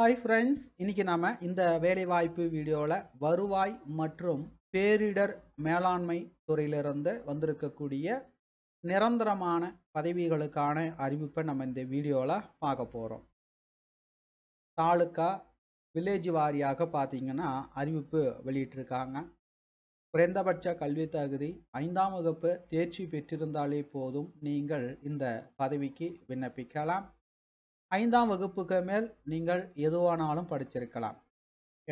hi friends இன்னைக்கு நாம் இந்த வேலைவாய்ப்பு வீடியோவில் வருவாய் மற்றும் பேரிடர் மேலாண்மை துறையிலிருந்து வந்திருக்கக்கூடிய நிரந்தரமான பதவிகளுக்கான அறிவிப்பை நம்ம இந்த வீடியோவில் பார்க்க போகிறோம் தாலுக்கா வில்லேஜ் வாரியாக பார்த்தீங்கன்னா அறிவிப்பு வெளியிட்டிருக்காங்க குறைந்தபட்ச கல்வி தகுதி ஐந்தாம் வகுப்பு தேர்ச்சி பெற்றிருந்தாலே போதும் நீங்கள் இந்த பதவிக்கு விண்ணப்பிக்கலாம் ஐந்தாம் வகுப்புக்கு மேல் நீங்கள் எதுவானாலும் படிச்சிருக்கலாம்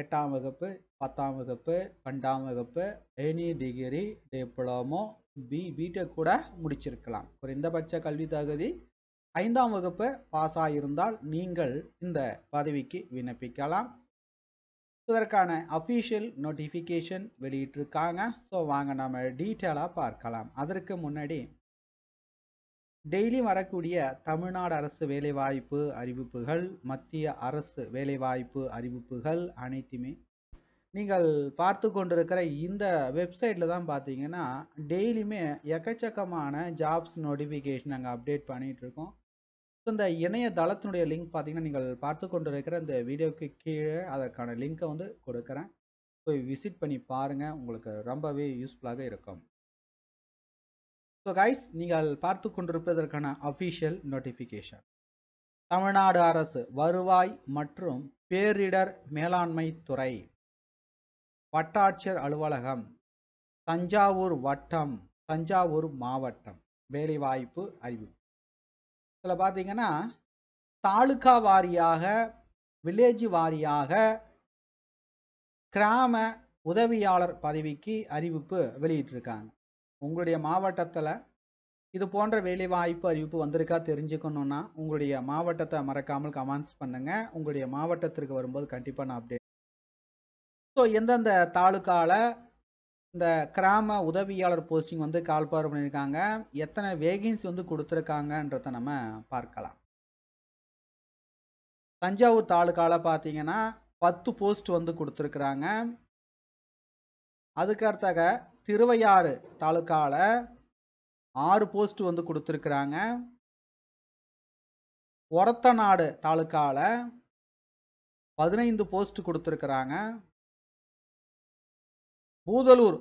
எட்டாம் வகுப்பு பத்தாம் வகுப்பு பன்னெண்டாம் வகுப்பு any degree diploma B BTech கூட முடிச்சிருக்கலாம் குறைந்தபட்ச கல்வி தகுதி ஐந்தாம் வகுப்பு பாஸ் ஆகியிருந்தால் நீங்கள் இந்த பதவிக்கு விண்ணப்பிக்கலாம் இதற்கான அஃபீஷியல் நோட்டிஃபிகேஷன் வெளியிட்டிருக்காங்க ஸோ வாங்க நம்ம டீட்டெயிலாக பார்க்கலாம் அதற்கு முன்னாடி டெய்லி வரக்கூடிய தமிழ்நாடு அரசு வேலைவாய்ப்பு அறிவிப்புகள் மத்திய அரசு வேலைவாய்ப்பு அறிவிப்புகள் அனைத்துமே நீங்கள் பார்த்து கொண்டிருக்கிற இந்த வெப்சைட்டில் தான் பார்த்தீங்கன்னா டெய்லியுமே எக்கச்சக்கமான ஜாப்ஸ் நோட்டிஃபிகேஷன் நாங்கள் அப்டேட் பண்ணிகிட்டு இருக்கோம் இந்த இணையதளத்தினுடைய லிங்க் பார்த்தீங்கன்னா நீங்கள் பார்த்து கொண்டிருக்கிற இந்த வீடியோக்கு கீழே அதற்கான லிங்க்கை வந்து கொடுக்குறேன் போய் விசிட் பண்ணி பாருங்கள் உங்களுக்கு ரொம்பவே யூஸ்ஃபுல்லாக இருக்கும் ஸோ கைஸ் நீங்கள் பார்த்து கொண்டிருப்பதற்கான அஃபிஷியல் நோட்டிஃபிகேஷன் தமிழ்நாடு அரசு வருவாய் மற்றும் பேரிடர் மேலாண்மை துறை வட்டாட்சியர் அலுவலகம் தஞ்சாவூர் வட்டம் தஞ்சாவூர் மாவட்டம் வேலைவாய்ப்பு அறிவிப்பு இதில் பார்த்தீங்கன்னா தாலுகா வாரியாக வில்லேஜ் வாரியாக கிராம உதவியாளர் பதவிக்கு அறிவிப்பு வெளியிட்டிருக்காங்க உங்களுடைய மாவட்டத்தில் இது போன்ற வேலைவாய்ப்பு அறிவிப்பு வந்திருக்கா தெரிஞ்சுக்கணுன்னா உங்களுடைய மாவட்டத்தை மறக்காமல் கமெண்ட்ஸ் பண்ணுங்கள் உங்களுடைய மாவட்டத்திற்கு வரும்போது கண்டிப்பாக நான் அப்டேட் ஸோ எந்தெந்த தாலுக்காவில் இந்த கிராம உதவியாளர் போஸ்டிங் வந்து கால்பார் பண்ணியிருக்காங்க எத்தனை வேகன்சி வந்து கொடுத்துருக்காங்கன்றத நம்ம பார்க்கலாம் தஞ்சாவூர் தாலுக்காவில் பார்த்தீங்கன்னா பத்து போஸ்ட் வந்து கொடுத்துருக்குறாங்க அதுக்கடுத்தாக திருவையாறு தாலுக்காவில் ஆறு போஸ்ட் வந்து கொடுத்துருக்குறாங்க ஒரத்தநாடு தாலுக்காவில் பதினைந்து போஸ்ட் கொடுத்துருக்குறாங்க பூதலூர்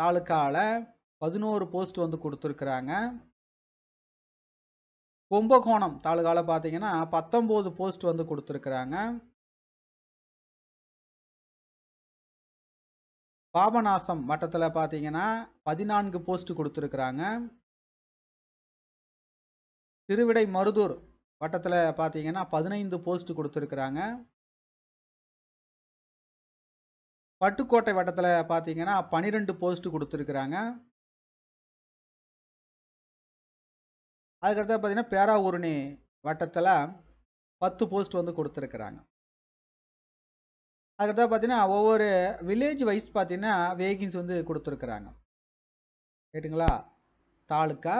தாலுக்காவில் பதினோரு போஸ்ட் வந்து கொடுத்துருக்குறாங்க கும்பகோணம் தாலுக்காவில் பார்த்தீங்கன்னா பத்தொம்போது போஸ்ட் வந்து கொடுத்துருக்குறாங்க பாபநாசம் வட்டத்தில் பார்த்தீங்கன்னா பதினான்கு போஸ்ட் கொடுத்துருக்குறாங்க திருவிடை மருதூர் வட்டத்தில் பார்த்தீங்கன்னா பதினைந்து போஸ்ட் கொடுத்துருக்குறாங்க பட்டுக்கோட்டை வட்டத்தில் பார்த்தீங்கன்னா பனிரெண்டு போஸ்ட் கொடுத்துருக்குறாங்க அதுக்கடுத்து பார்த்தீங்கன்னா பேராவூரணி வட்டத்தில் பத்து போஸ்ட் வந்து கொடுத்துருக்குறாங்க அதுக்கடுத்தா பார்த்தீங்கன்னா ஒவ்வொரு வில்லேஜ் வைஸ் பார்த்தீங்கன்னா வேகின்ஸ் வந்து கொடுத்துருக்குறாங்க கேட்டுங்களா தாலுக்கா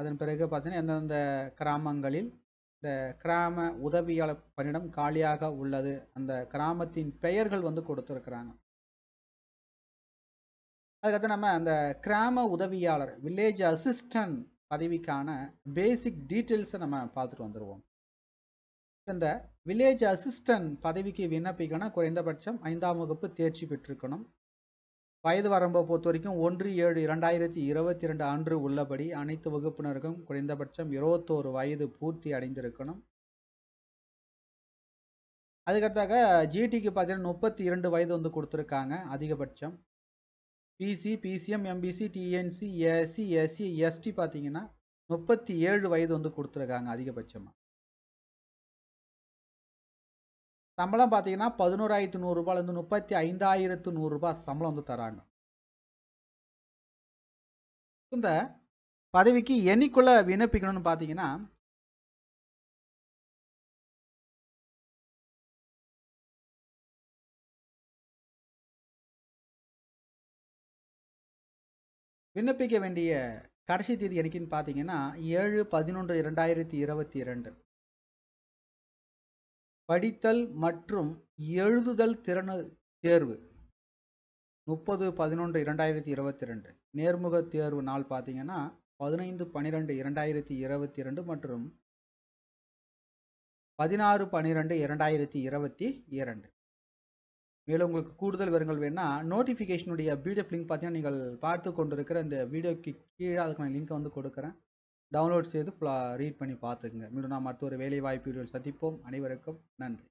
அதன் பிறகு பார்த்தீங்கன்னா எந்தெந்த கிராமங்களில் இந்த கிராம உதவியாளர் பணியிடம் காலியாக உள்ளது அந்த கிராமத்தின் பெயர்கள் வந்து கொடுத்துருக்குறாங்க அதுக்கடுத்து நம்ம அந்த கிராம உதவியாளர் வில்லேஜ் அசிஸ்டன்ட் பதவிக்கான பேசிக் டீட்டெயில்ஸை நம்ம பார்த்துட்டு வந்துடுவோம் இந்த வில்லேஜ் அசிஸ்டன்ட் பதவிக்கு விண்ணப்பிக்கணும் குறைந்தபட்சம் ஐந்தாம் வகுப்பு தேர்ச்சி பெற்றிருக்கணும் வயது வரம்பை பொறுத்த வரைக்கும் ஒன்று ஏழு இரண்டாயிரத்தி இருபத்தி ரெண்டு அன்று உள்ளபடி அனைத்து வகுப்பினருக்கும் குறைந்தபட்சம் இருபத்தோரு வயது பூர்த்தி அடைந்திருக்கணும் அதுக்கடுத்தாக ஜிடிக்கு பார்த்தீங்கன்னா முப்பத்தி இரண்டு வயது வந்து கொடுத்துருக்காங்க அதிகபட்சம் பிசி பிசிஎம் எம்பிசி டிஎன்சி ஏசி எஸ்சி எஸ்டி பார்த்தீங்கன்னா முப்பத்தி ஏழு வயது வந்து கொடுத்துருக்காங்க அதிகபட்சமாக சம்பளம் பார்த்தீங்கன்னா பதினோராயிரத்து நூறுரூபாலேருந்து முப்பத்தி ஐந்தாயிரத்து நூறுரூபா சம்பளம் வந்து தராங்க இந்த பதவிக்கு என்னைக்குள்ள விண்ணப்பிக்கணும்னு பார்த்தீங்கன்னா விண்ணப்பிக்க வேண்டிய கடைசி தேதி எனக்குன்னு பார்த்தீங்கன்னா ஏழு பதினொன்று இரண்டாயிரத்தி இருபத்தி இரண்டு படித்தல் மற்றும் எழுதுதல் திறன் தேர்வு முப்பது பதினொன்று இரண்டாயிரத்தி இருபத்தி ரெண்டு நேர்முக தேர்வு நாள் பார்த்தீங்கன்னா பதினைந்து பன்னிரெண்டு இரண்டாயிரத்தி இருபத்தி ரெண்டு மற்றும் பதினாறு பன்னிரெண்டு இரண்டாயிரத்தி இருபத்தி இரண்டு மேலும் உங்களுக்கு கூடுதல் விவரங்கள் வேணால் நோட்டிஃபிகேஷனுடைய பிடிஎஃப் லிங்க் பார்த்தீங்கன்னா நீங்கள் பார்த்து கொண்டிருக்கிற இந்த வீடியோக்கு கீழே அதுக்கான லிங்க்கை வந்து கொடுக்குறேன் டவுன்லோட் செய்து ஃபுல்லாக ரீட் பண்ணி பார்த்துக்குங்க மீண்டும் நாம் அடுத்த ஒரு வேலைவாய்ப்பு வீடியோவில் சந்திப்போம் அனைவருக்கும் நன்றி